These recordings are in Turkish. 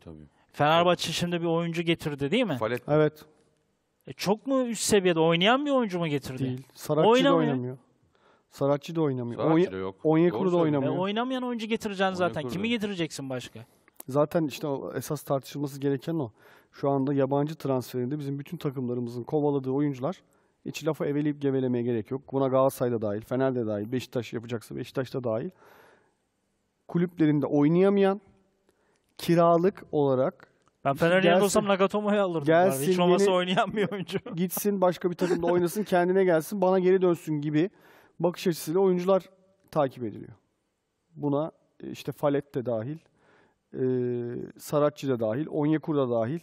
tabii tabii. Fenerbahçe şimdi bir oyuncu getirdi değil mi? Falet. Evet. E çok mu üst seviyede oynayan bir oyuncu mu getirdi? Değil. Sarakçı oynamıyor. da oynamıyor. Sarakçı da oynamıyor. Sarakçı da yok. Onyekuru da oynamıyor. E, oynamayan oyuncu getireceksin Onyekuru zaten. Kimi getireceksin başka? Zaten işte esas tartışılması gereken o. Şu anda yabancı transferinde bizim bütün takımlarımızın kovaladığı oyuncular hiç lafı eveleyip gevelemeye gerek yok. Buna da dahil, Fener de dahil, Beşiktaş yapacaksa da dahil. Kulüplerinde oynayamayan, kiralık olarak ben Fener yerinde olsam Nagatomo'yu alırdım. Gelsin, abi. Hiç olmazsa oynayan bir oyuncu. Gitsin başka bir takımda oynasın kendine gelsin bana geri dönsün gibi bakış açısıyla oyuncular takip ediliyor. Buna e, işte Falet de dahil, e, Saratçı da dahil, Onyekur da dahil.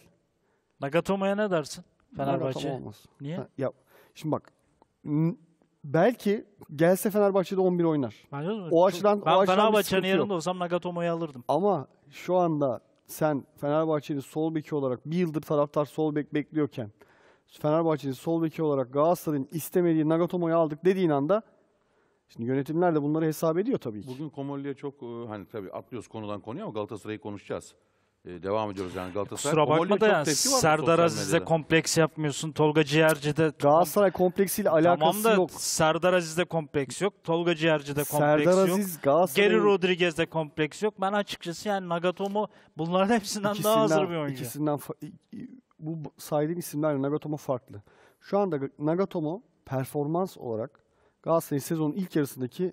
Nagatomo'ya ne dersin? Fenerbahçe. Nagatomo olmaz. Niye? Ha, ya, şimdi bak belki gelse Fenerbahçe'de 11 oynar. O açıdan ben o açıdan Fenerbahçe'nin yerinde olsam Nagatomo'yu alırdım. Ama şu anda sen Fenerbahçe'nin sol beki olarak bir yıldır taraftar sol bek bekliyorken Fenerbahçe'nin sol beki olarak Galatasaray'ın istemediği Nagatomo'yu aldık dediğin anda Şimdi yönetimler de bunları hesap ediyor tabii ki. Bugün Komolli'ye çok e, hani tabii atlıyoruz konudan konuya ama Galatasaray'ı konuşacağız e, devam ediyoruz yani Galatasaray. Kusura bakma da yani Serdar Aziz'e kompleks yapmıyorsun. Tolga Ciğerci'de... Galatasaray kompleksiyle alakası tamam da, yok. Serdar Aziz'de kompleks yok. Tolga Ciğerci'de kompleks Serdar yok. Aziz, Galatasaray... Geri Rodriguez'de kompleks yok. Ben açıkçası yani Nagatomo bunların hepsinden ikisinden, daha hazır bir oyuncu. İkisinden bu saydığım isimler Nagatomo farklı. Şu anda Nagatomo performans olarak Galatasaray'ın sezonun ilk yarısındaki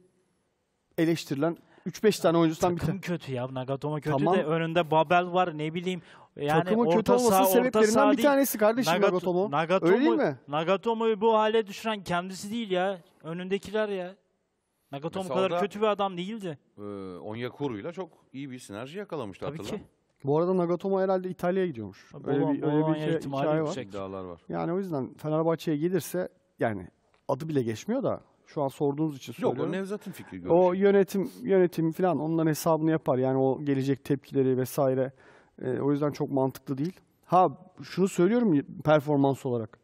eleştirilen 3-5 tane oyuncusundan bir Takım kötü ya. Nagatomo kötü Tamam. de önünde Babel var ne bileyim. Yani Takımın orta kötü olmasının sebeplerinden bir tanesi kardeşim Nagat- Nagatomo. Nagatomo. Öyle değil mi? Nagatomo'yu bu hale düşüren kendisi değil ya. Önündekiler ya. Nagatomo Mesela kadar kötü bir adam değildi. Ee, Onyekuru'yla çok iyi bir sinerji yakalamıştı Tabii ki. Bu arada Nagatomo herhalde İtalya'ya gidiyormuş. Tabii, Öyle olan- bir, öyle bir şey- ihtimali hikaye şey var. var. Yani o yüzden Fenerbahçe'ye gelirse yani adı bile geçmiyor da şu an sorduğunuz için söylüyorum. Yok o Nevzat'ın fikri görüşü. O yönetim yönetim falan onların hesabını yapar. Yani o gelecek tepkileri vesaire. E, o yüzden çok mantıklı değil. Ha şunu söylüyorum performans olarak.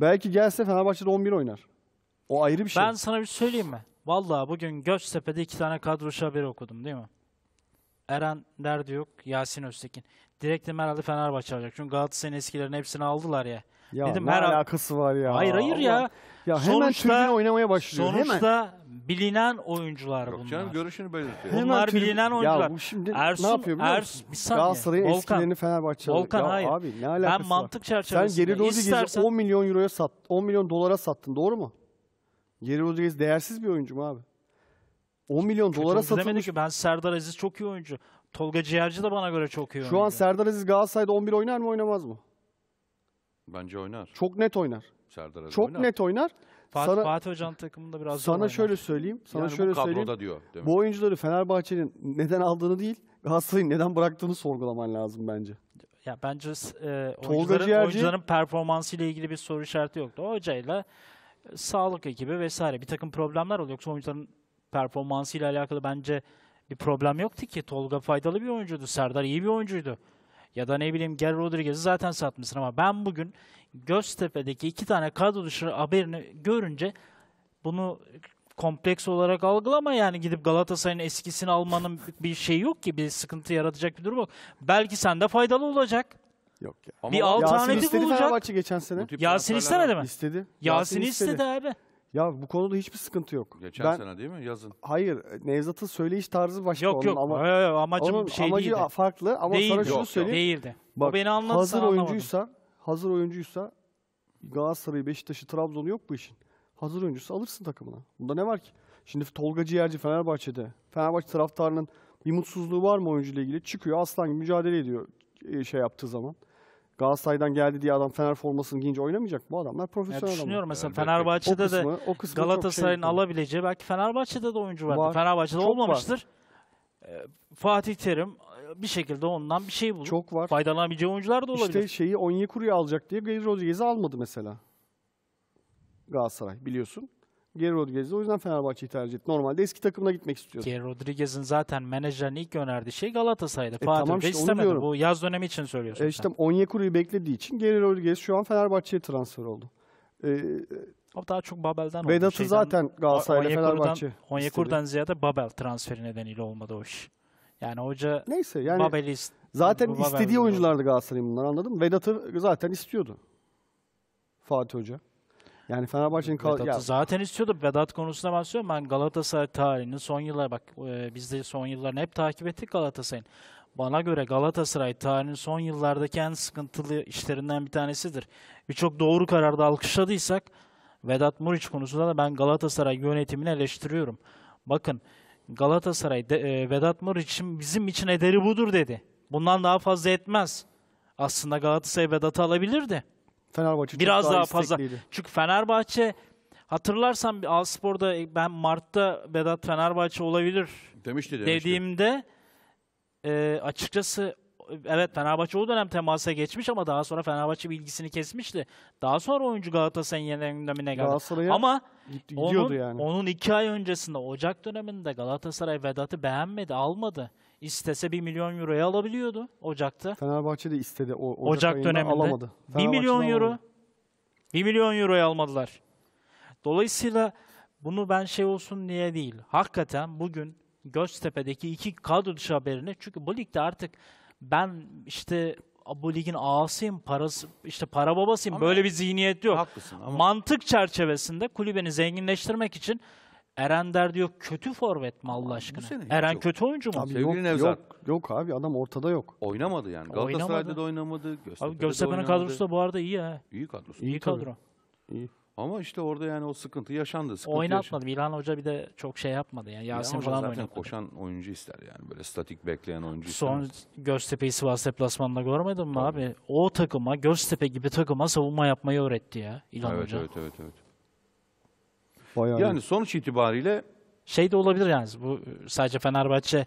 Belki gelse Fenerbahçe'de 11 oynar. O ayrı bir şey. Ben sana bir şey söyleyeyim mi? Vallahi bugün Göztepe'de iki tane kadro haberi okudum değil mi? Eren derdi yok, Yasin Öztekin. Direkt de herhalde Fenerbahçe alacak. Çünkü Galatasaray'ın eskilerin hepsini aldılar ya. Ya Dedim, ne her alakası var ya. Hayır hayır ya. Ya hemen sonuçta, tribüne oynamaya başlıyor. Sonuçta hemen. bilinen oyuncular Yok Canım görüşünü belirtiyor. Bunlar bilinen oyuncular. Ya bu şimdi Ersun, ne yapıyor biliyor Ersun, musun? Bir saniye. Galatasaray'ın eskilerini Fenerbahçe'ye Volkan ya hayır. Abi ne alakası ben mantık çerçevesinde Sen Geri Rodriguez'i istersen... 10 milyon euroya sat, 10 milyon dolara sattın doğru mu? Geri Rodriguez değersiz bir oyuncu mu abi? 10 milyon Kötü dolara satılmış. Ki. Ben Serdar Aziz çok iyi oyuncu. Tolga Ciğerci de bana göre çok iyi Şu oyuncu. Şu an Serdar Aziz Galatasaray'da 11 oynar mı oynamaz mı? Bence oynar. Çok net oynar. Serdar Aziz Çok oynar. net oynar. Fatih, sana, Fatih Hoca'nın takımında biraz Sana oynar. şöyle söyleyeyim. Sana yani şöyle bu söyleyeyim. diyor. Demek. Bu oyuncuları Fenerbahçe'nin neden aldığını değil, Galatasaray'ın neden bıraktığını sorgulaman lazım bence. Ya bence e, oyuncuların, Ciğerci, oyuncuların performansı ile ilgili bir soru işareti yoktu. O hocayla e, sağlık ekibi vesaire bir takım problemler oluyor. Yoksa oyuncuların performansı ile alakalı bence bir problem yoktu ki. Tolga faydalı bir oyuncuydu. Serdar iyi bir oyuncuydu. Ya da ne bileyim Gary Rodriguez'i zaten satmışsın ama ben bugün Göztepe'deki iki tane kadro dışı haberini görünce bunu kompleks olarak algılama yani gidip Galatasaray'ın eskisini almanın bir şey yok ki bir sıkıntı yaratacak bir durum yok. Belki sende faydalı olacak. Yok ya. bir alternatif Yasin istedi olacak. geçen sene. Yasin transferler- istemedi mi? İstedi. Yasin, istedi. abi. Ya bu konuda hiçbir sıkıntı yok. Geçen ben, sene değil mi? Yazın. Hayır. Nevzat'ın söyleyiş tarzı başka. Yok yok. Ama, ee, amacım onun şey amacı değildi. farklı ama değildi. sana şunu söyleyeyim. Değildi. Bak, o beni anlatsa hazır anlamadım. oyuncuysa, hazır oyuncuysa Galatasaray'ı, Beşiktaş'ı, Trabzon'u yok bu işin. Hazır oyuncuysa alırsın takımına. Bunda ne var ki? Şimdi Tolga Ciğerci Fenerbahçe'de. Fenerbahçe taraftarının bir mutsuzluğu var mı oyuncuyla ilgili? Çıkıyor aslan gibi mücadele ediyor e, şey yaptığı zaman. Galatasaray'dan geldi diye adam Fener formasını giyince oynamayacak. Bu adamlar profesyonel adamlar. Düşünüyorum mesela yani Fenerbahçe'de o kısmı, de o kısmı Galatasaray'ın şey alabileceği belki Fenerbahçe'de de oyuncu vardır. Var. Fenerbahçe'de çok olmamıştır. Var. Ee, Fatih Terim e, bir şekilde ondan bir şey bulur. Çok var. Faydalanabileceği oyuncular da olabilir. İşte şeyi Onyekuru'yu alacak diye Rodriguez'i almadı mesela. Galatasaray biliyorsun. Geri Rodriguez'i o yüzden Fenerbahçe'yi tercih etti. Normalde eski takımına gitmek istiyordu. Geri Rodriguez'in zaten menajerini ilk önerdiği şey Galatasaray'dı. E, Fatih tamam işte, istemedi. Diyorum. Bu yaz dönemi için söylüyorsun. E, işte Onyekuru'yu beklediği için Geri Rodriguez şu an Fenerbahçe'ye transfer oldu. E, ama daha çok Babel'den oldu. Vedat'ı Şeyden, zaten Galatasaray'la Fenerbahçe Onyekuru'dan ziyade Babel transferi nedeniyle olmadı o iş. Yani hoca Neyse, yani Babel'i Zaten Babel istediği oyunculardı Galatasaray'ın bunlar anladın mı? Vedat'ı zaten istiyordu. Fatih Hoca. Yani Fenerbahçe'nin kal- ya, zaten istiyordu. Vedat konusunda bahsediyorum. Ben Galatasaray tarihinin son yıllar bak e, biz de son yıllarını hep takip ettik Galatasaray'ın. Bana göre Galatasaray tarihinin son yıllardaki en sıkıntılı işlerinden bir tanesidir. Birçok doğru kararda alkışladıysak Vedat Muriç konusunda da ben Galatasaray yönetimini eleştiriyorum. Bakın Galatasaray de, e, Vedat Muriç'in bizim için ederi budur dedi. Bundan daha fazla etmez. Aslında Galatasaray Vedat'ı alabilirdi. Fenerbahçe biraz daha, daha fazla. Çünkü Fenerbahçe hatırlarsan Alspor'da e, ben Mart'ta Vedat Fenerbahçe olabilir demişti, demişti. dediğimde e, açıkçası evet Fenerbahçe o dönem temasa geçmiş ama daha sonra Fenerbahçe bilgisini kesmişti. Daha sonra oyuncu Galatasaray'ın yeni gündemine geldi. Ama onun, yani. onun iki ay öncesinde Ocak döneminde Galatasaray Vedat'ı beğenmedi, almadı istese 1 milyon euroya alabiliyordu Ocak'ta. Fenerbahçe de istedi. O, Ocak, Ocak döneminde alamadı. 1 milyon euro. Alamadı. 1 milyon euroya almadılar. Dolayısıyla bunu ben şey olsun diye değil. Hakikaten bugün Göztepe'deki iki kadro dışı haberini çünkü bu ligde artık ben işte bu ligin ağasıyım, parası, işte para babasıyım. Ama Böyle bir zihniyet yok. Haklısın ama. Mantık çerçevesinde kulübeni zenginleştirmek için Eren der diyor kötü forvet mi Allah aşkına? sene Eren yok. kötü oyuncu mu? Abi yok, Nevzat. yok, yok abi adam ortada yok. Oynamadı yani. Oynamadı. Galatasaray'da da oynamadı. Göztepe'de Abi Göztepe'nin kadrosu da bu arada iyi ha. İyi kadrosu. İyi kadro. İyi. Ama işte orada yani o sıkıntı yaşandı. Sıkıntı Oynatmadı. İlhan Hoca bir de çok şey yapmadı. Yani Yasin falan zaten oynatmadı. koşan oyuncu ister yani. Böyle statik bekleyen oyuncu Son Göztepe'yi Sivas deplasmanında görmedin mi abi? O takıma, Göztepe gibi takıma savunma yapmayı öğretti ya İlhan Evet, Hoca. evet, evet, evet. Bayağı yani sonuç itibariyle şey de olabilir yani bu e, sadece Fenerbahçe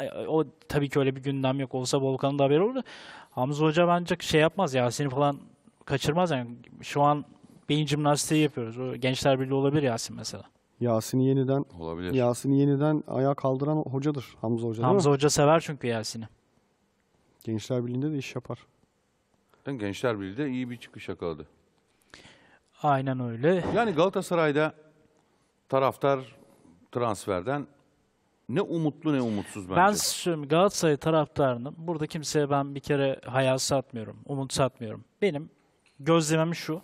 e, o tabii ki öyle bir gündem yok olsa Volkan'ın da haberi olur Hamza Hoca bence şey yapmaz Yasin'i falan kaçırmaz yani şu an beyin jimnastiği yapıyoruz. O gençler birliği olabilir Yasin mesela. Yasin'i yeniden olabilir. Yasin'i yeniden ayağa kaldıran hocadır Hamza Hoca. Hamza Hoca sever çünkü Yasin'i. Gençler Birliği'nde de iş yapar. ben Gençler Birliği'de iyi bir çıkış yakaladı. Aynen öyle. Yani Galatasaray'da taraftar transferden ne umutlu ne umutsuz bence. Ben söyleyeyim Galatasaray taraftarının burada kimseye ben bir kere hayal satmıyorum, umut satmıyorum. Benim gözlemim şu.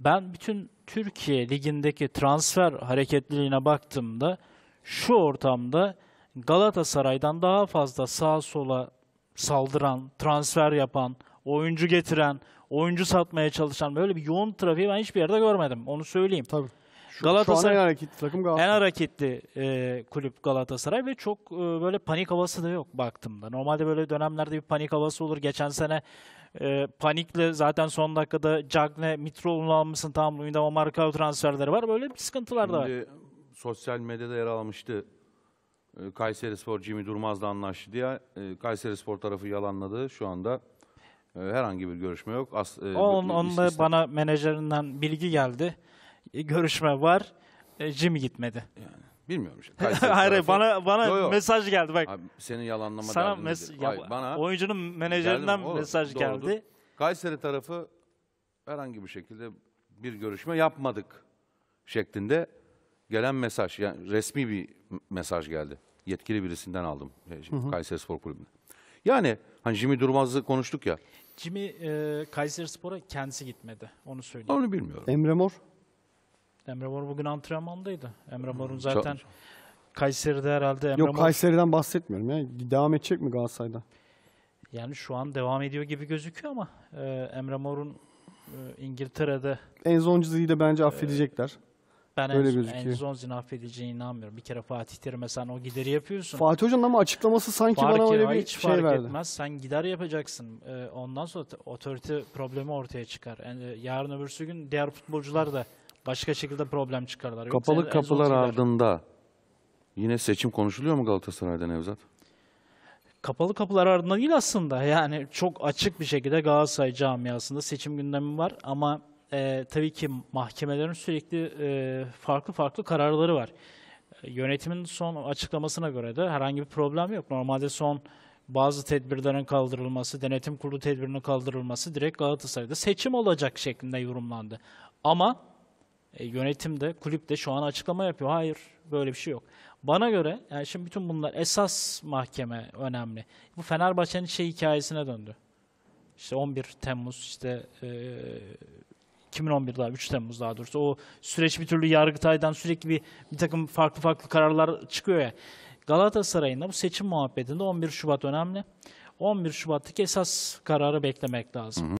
Ben bütün Türkiye ligindeki transfer hareketliliğine baktığımda şu ortamda Galatasaray'dan daha fazla sağa sola saldıran, transfer yapan, oyuncu getiren, oyuncu satmaya çalışan böyle bir yoğun trafiği ben hiçbir yerde görmedim. Onu söyleyeyim. Tabii. Şu, Galatasaray şu en hareketli takım Galatasaray. En hareketli e, kulüp Galatasaray ve çok e, böyle panik havası da yok baktığımda. Normalde böyle dönemlerde bir panik havası olur. Geçen sene e, panikle zaten son dakikada Cagne, Mitroğlu'nun almışsın tamam Luyendama marka transferleri var. Böyle bir sıkıntılar Şimdi, da var. Sosyal medyada yer almıştı. E, Kayseri Spor Jimmy Durmaz'la anlaştı diye e, Kayseri Spor tarafı yalanladı. Şu anda e, herhangi bir görüşme yok. As, e, On, onunla bana menajerinden bilgi geldi görüşme var. E, Jimmy gitmedi. Yani. Bilmiyorum işte. Kayseri Hayır tarafı. bana bana Yo, yo. mesaj geldi bak. Abi, senin yalanlama Sana mes- ya, Hayır, bana oyuncunun menajerinden mi? mesaj doğrudur. geldi. Kayseri tarafı herhangi bir şekilde bir görüşme yapmadık şeklinde gelen mesaj. Yani resmi bir mesaj geldi. Yetkili birisinden aldım. E, Kayseri Spor Kulübüne. Yani hani Jimmy Durmaz'ı konuştuk ya. Jimmy e, Kayseri Spor'a kendisi gitmedi. Onu söyleyeyim. Onu bilmiyorum. Emre Mor. Emre Mor bugün antrenmandaydı. Emre hmm. Mor'un zaten Çok... Kayseri'de herhalde Emre Yok Mor... Kayseri'den bahsetmiyorum ya. Devam edecek mi Galatasaray'da? Yani şu an devam ediyor gibi gözüküyor ama e, Emre Mor'un e, İngiltere'de Enzonzi'yi de bence affedecekler. E, ben Öyle en, gözüküyor. affedeceğine inanmıyorum. Bir kere Fatih Terim'e sen o gideri yapıyorsun. Fatih Hoca'nın ama açıklaması sanki fark bana öyle bir hiç şey fark verdi. etmez. Sen gider yapacaksın. Ee, ondan sonra otorite problemi ortaya çıkar. Yani e, yarın öbürsü gün diğer futbolcular da Başka şekilde problem çıkarlar. Kapalı en- kapılar sever. ardında yine seçim konuşuluyor mu Galatasaray'da Nevzat? Kapalı kapılar ardında değil aslında. Yani çok açık bir şekilde Galatasaray camiasında seçim gündemi var ama e, tabii ki mahkemelerin sürekli e, farklı farklı kararları var. E, yönetimin son açıklamasına göre de herhangi bir problem yok. Normalde son bazı tedbirlerin kaldırılması, denetim kurulu tedbirinin kaldırılması direkt Galatasaray'da seçim olacak şeklinde yorumlandı. Ama e, yönetim de kulüp de şu an açıklama yapıyor. Hayır böyle bir şey yok. Bana göre yani şimdi bütün bunlar esas mahkeme önemli. Bu Fenerbahçe'nin şey hikayesine döndü. İşte 11 Temmuz işte e, 2011'de 3 Temmuz daha doğrusu o süreç bir türlü Yargıtay'dan sürekli bir, bir takım farklı farklı kararlar çıkıyor ya. Galatasaray'ın bu seçim muhabbetinde 11 Şubat önemli. 11 Şubat'taki esas kararı beklemek lazım. Hı hı.